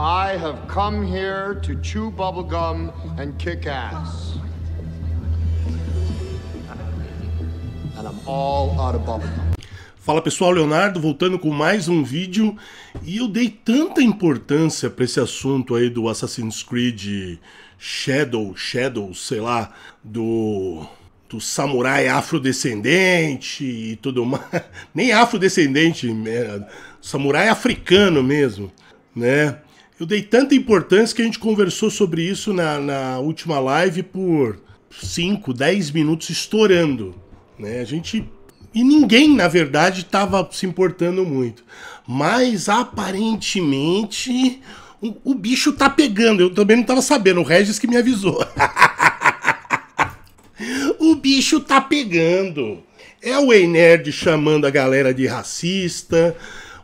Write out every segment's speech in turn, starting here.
I have come here to chew bubblegum and kick ass. And I'm all out of bubblegum. Fala pessoal, Leonardo voltando com mais um vídeo e eu dei tanta importância para esse assunto aí do Assassin's Creed Shadow, Shadow, sei lá, do do samurai afrodescendente e tudo mais. Nem afrodescendente, é, samurai africano mesmo, né? Eu dei tanta importância que a gente conversou sobre isso na, na última live por 5, 10 minutos estourando. Né? A gente. E ninguém, na verdade, estava se importando muito. Mas aparentemente o, o, bicho tá pegando. Eu também não estava sabendo, o Regis que me avisou. o bicho tá pegando. É o Ei Nerd chamando a galera de racista.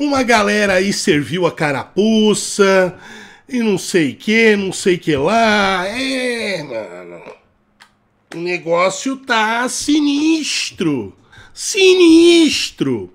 Uma galera aí serviu a carapuça e não sei que, não sei que lá. É, mano. O negócio tá sinistro. Sinistro.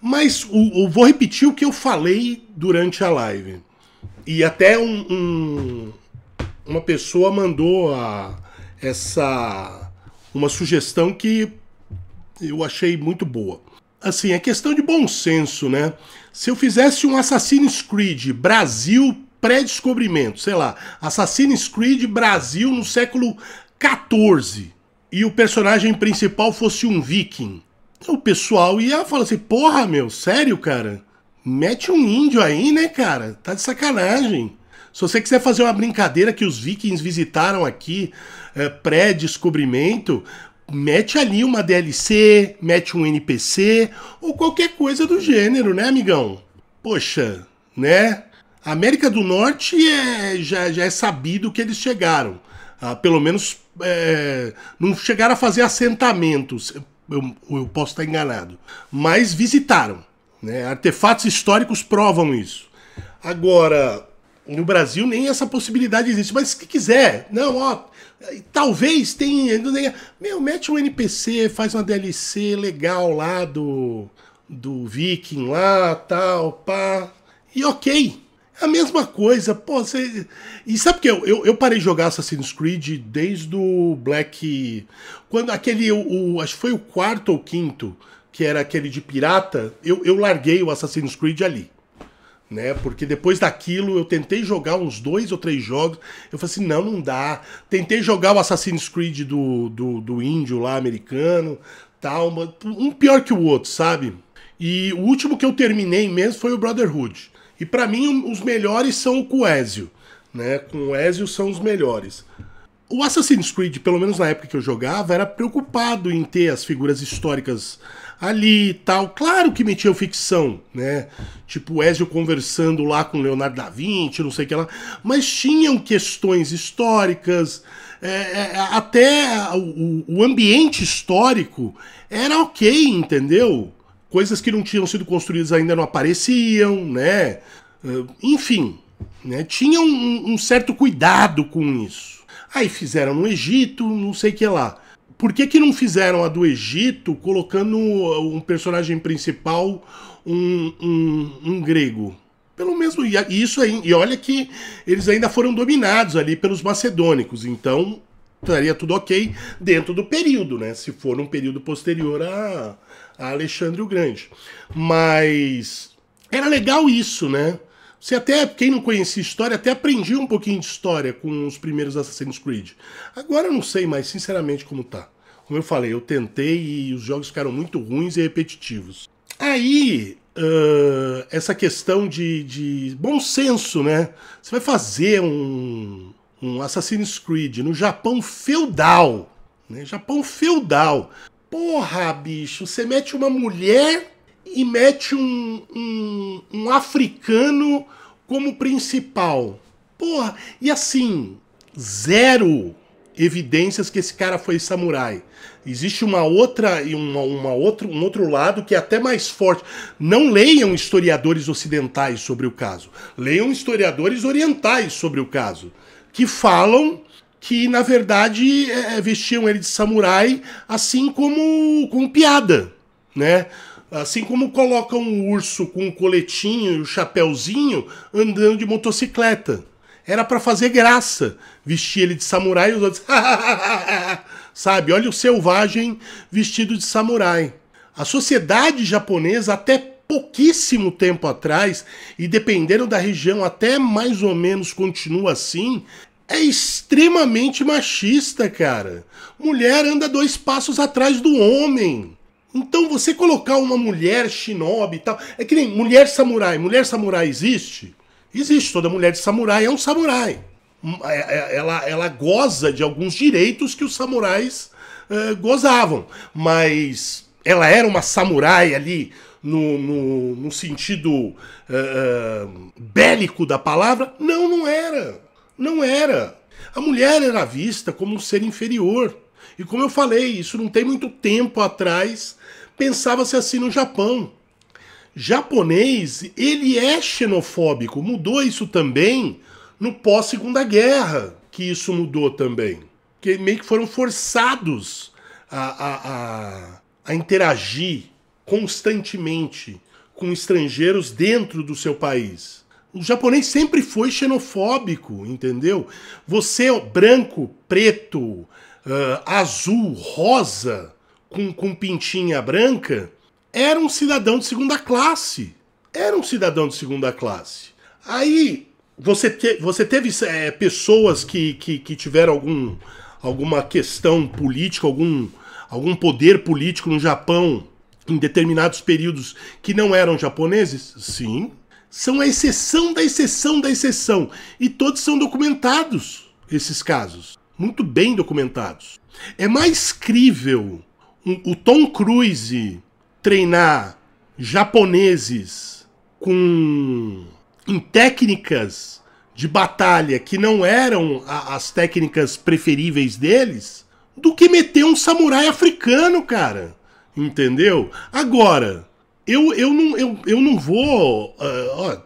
Mas o, o, vou repetir o que eu falei durante a live. E até um, um, uma pessoa mandou a, essa uma sugestão que eu achei muito boa. Assim, é questão de bom senso, né? Se eu fizesse um Assassin's Creed Brasil pré-descobrimento, sei lá, Assassin's Creed Brasil no século XIV, e o personagem principal fosse um viking, então o pessoal ia falar assim: porra, meu, sério, cara? Mete um índio aí, né, cara? Tá de sacanagem. Se você quiser fazer uma brincadeira que os vikings visitaram aqui é, pré-descobrimento, mete ali uma DLC, mete um NPC ou qualquer coisa do gênero, né, amigão? Poxa, né? A América do Norte é, já, já é sabido que eles chegaram. Ah, pelo menos é, não chegaram a fazer assentamentos, eu, eu posso estar enganado. Mas visitaram. Né? Artefatos históricos provam isso. Agora, no Brasil nem essa possibilidade existe. Mas se quiser, não, ó, talvez tenha. Meu, mete um NPC, faz uma DLC legal lá do, do Viking lá, tal, pá. E ok. a mesma coisa, pô, você. E sabe que eu, eu, eu, parei de jogar Assassin's Creed desde o Black. Quando aquele. O, o, acho que foi o quarto ou quinto, que era aquele de pirata, eu, eu larguei o Assassin's Creed ali né? Porque depois daquilo eu tentei jogar uns dois ou três jogos, eu falei assim, não, não dá. Tentei jogar o Assassin's Creed do, do, do índio lá americano, tal, um pior que o outro, sabe? E o último que eu terminei mesmo foi o Brotherhood. E para mim os melhores são o Coesio, né? Com o Ezio são os melhores. O Assassin's Creed, pelo menos na época que eu jogava, era preocupado em ter as figuras históricas ali e tal. Claro que metiam ficção, né? Tipo Ezio conversando lá com Leonardo da Vinci, não sei o que lá. Mas tinham questões históricas, é, é, é até o, o ambiente histórico era ok, entendeu? Coisas que não tinham sido construídas ainda não apareciam, né? Ah, enfim, né? tinha um, um certo cuidado com isso. Aí fizeram no Egito, não sei o que lá. Por que, que não fizeram a do Egito colocando um personagem principal um, um, um grego? Pelo mesmo. E isso aí. E olha que eles ainda foram dominados ali pelos macedônicos. Então, estaria tudo ok dentro do período, né? Se for um período posterior a, a Alexandre o Grande. Mas era legal isso, né? Você até, quem não conhecia história, até aprendia um pouquinho de história com os primeiros Assassin's Creed. Agora eu não sei mais, sinceramente, como tá. Como eu falei, eu tentei e os jogos ficaram muito ruins e repetitivos. Aí, uh, essa questão de, de, bom senso, né? Você vai fazer um, um Assassin's Creed no Japão feudal. Né? Japão feudal. Porra, bicho, você mete uma mulher e mete um, um, um, africano como principal. Porra, e assim, zero evidências que esse cara foi samurai. Existe uma outra e uma, uma outro um outro lado que é até mais forte. Não leiam historiadores ocidentais sobre o caso. Leiam historiadores orientais sobre o caso, que falam que na verdade é, é vestiam ele de samurai, assim como com piada, né? Assim como colocam um urso com um coletinho e um chapéuzinho andando de motocicleta. Era para fazer graça vestir ele de samurai e os outros. Sabe? Olha o selvagem vestido de samurai. A sociedade japonesa, até pouquíssimo tempo atrás, e dependendo da região, até mais ou menos continua assim, é extremamente machista, cara. Mulher anda dois passos atrás do homem. Então você colocar uma mulher shinobi e tal. É que nem mulher samurai. Mulher samurai existe? Existe. Toda mulher de samurai é um samurai. Hum, é, é, ela, ela goza de alguns direitos que os samurais eh, gozavam. Mas ela era uma samurai ali no, no, no sentido uh, bélico da palavra? Não, não era. Não era. A mulher era vista como um ser inferior. E como eu falei, isso não tem muito tempo atrás, pensava-se assim no Japão. Japonês, ele é xenofóbico, mudou isso também no pós-segunda guerra, que isso mudou também. Que meio que foram forçados a, a, a, a interagir constantemente com estrangeiros dentro do seu país. O japonês sempre foi xenofóbico, entendeu? Você, branco, preto, uh, azul, rosa, com, com pintinha branca, era um cidadão de segunda classe. Era um cidadão de segunda classe. Aí você, te, você teve é, pessoas que, que, que, tiveram algum, alguma questão política, algum, algum poder político no Japão em determinados períodos que não eram japoneses? Sim. São a exceção da exceção da exceção. E todos são documentados, esses casos muito bem documentados. É mais crível o Tom Cruise treinar japoneses com em técnicas de batalha que não eram a, as técnicas preferíveis deles do que meter um samurai africano, cara. Entendeu? Agora, eu, eu, não, eu, eu não vou. Uh, ó,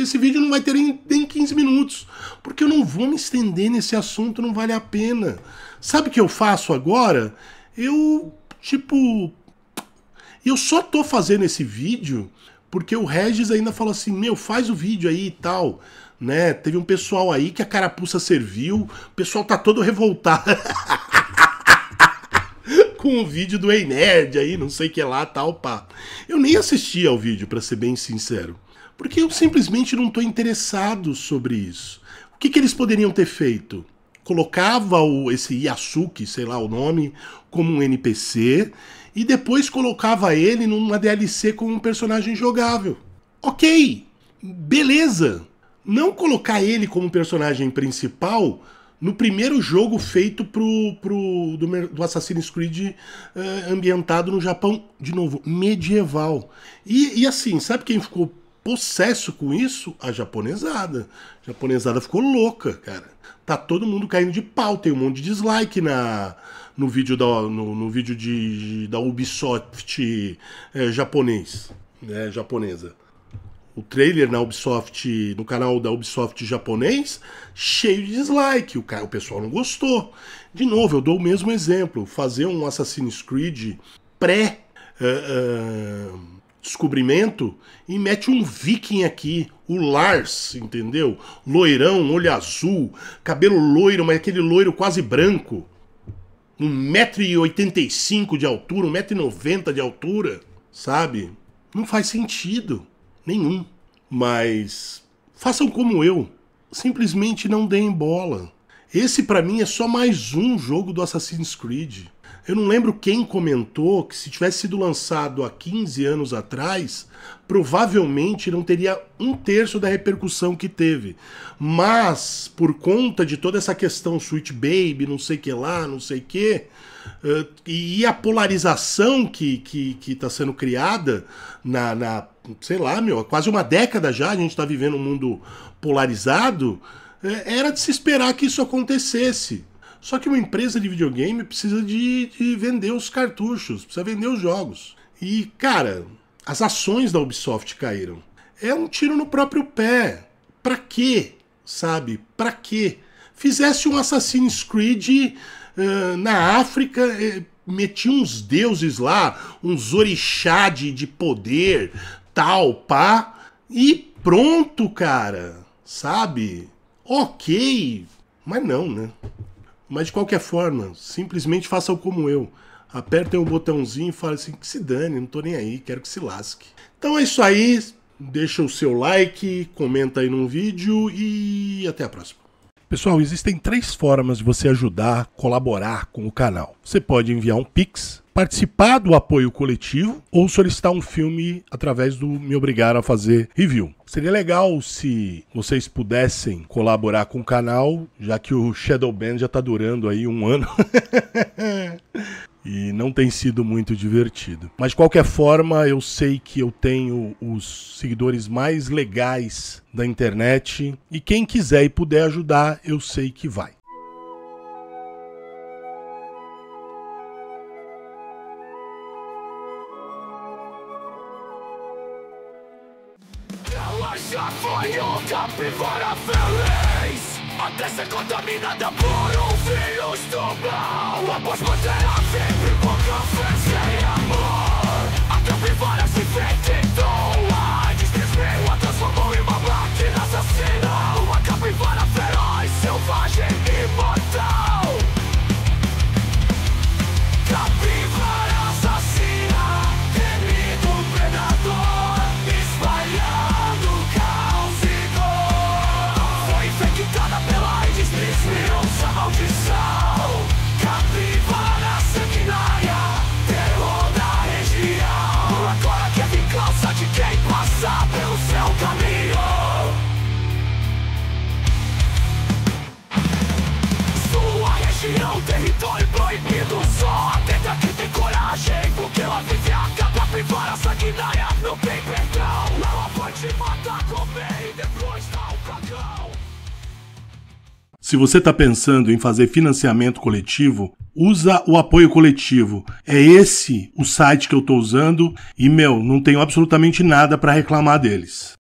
esse vídeo não vai ter nem, nem 15 minutos, porque eu não vou me estender nesse assunto, não vale a pena. Sabe o que eu faço agora? Eu, tipo. Eu só tô fazendo esse vídeo porque o Regis ainda falou assim: meu, faz o vídeo aí e tal. Né? Teve um pessoal aí que a carapuça serviu, o pessoal tá todo revoltado. com o vídeo do Ei Nerd aí, não sei que lá, tal, pá. Eu nem assisti ao vídeo, para ser bem sincero, porque eu simplesmente não tô interessado sobre isso. O que, que eles poderiam ter feito? Colocava o, esse Yasuki, sei lá o nome, como um NPC e depois colocava ele numa DLC como um personagem jogável. Ok, beleza. Não colocar ele como personagem principal no primeiro jogo feito pro, pro, do, do Assassin's Creed uh, ambientado no Japão, de novo, medieval. E, e assim, sabe quem ficou possesso com isso? A japonesada. A japonesada ficou louca, cara. Tá todo mundo caindo de pau, tem um monte de dislike na, no vídeo da, no, no vídeo de, da Ubisoft é, japonês, né, japonesa o trailer na Ubisoft, no canal da Ubisoft japonês, cheio de dislike. O, cara, o pessoal não gostou. De novo, eu dou o mesmo exemplo. Fazer um Assassin's Creed pré uh, uh, descobrimento e mete um viking aqui, o Lars, entendeu? Loirão, olho azul, cabelo loiro, mas aquele loiro quase branco. 1,85m de altura, 1,90m de altura, sabe? Não faz sentido nenhum. Mas façam como eu, simplesmente não deem bola. Esse para mim é só mais um jogo do Assassin's Creed. Eu não lembro quem comentou que se tivesse sido lançado há 15 anos atrás, provavelmente não teria um terço da repercussão que teve. Mas, por conta de toda essa questão Sweet Baby, não sei que lá, não sei que, eh, e a polarização que está que, que tá sendo criada na, na, sei lá, meu, quase uma década já a gente está vivendo um mundo polarizado, eh, era de se esperar que isso acontecesse. Só que uma empresa de videogame precisa de, de vender os cartuchos, precisa vender os jogos. E, cara, as ações da Ubisoft caíram. É um tiro no próprio pé. Pra quê? Sabe? Pra quê? Fizesse um Assassin's Creed uh, na África, eh, metia uns deuses lá, uns orixá de, de poder, tal, pá, e pronto, cara. Sabe? Ok. Mas não, né? Mas de qualquer forma, simplesmente façam como eu. Apertem o botãozinho e falem assim: que se dane, não tô nem aí, quero que se lasque. Então é isso aí. Deixa o seu like, comenta aí no vídeo e até a próxima. Pessoal, existem três formas de você ajudar, colaborar com o canal. Você pode enviar um Pix, participar do apoio coletivo ou solicitar um filme através do Me Obrigar a Fazer Review. Seria legal se vocês pudessem colaborar com o canal, já que o Shadow Band já tá durando aí um ano. e não tem sido muito divertido. Mas de qualquer forma, eu sei que eu tenho os seguidores mais legais da internet e quem quiser e puder ajudar, eu sei que vai. Viva feliz, até ser contaminada por um vírus Se você está pensando em fazer financiamento coletivo, usa o apoio coletivo. É esse o site que eu estou usando e, meu, não tenho absolutamente nada para reclamar deles.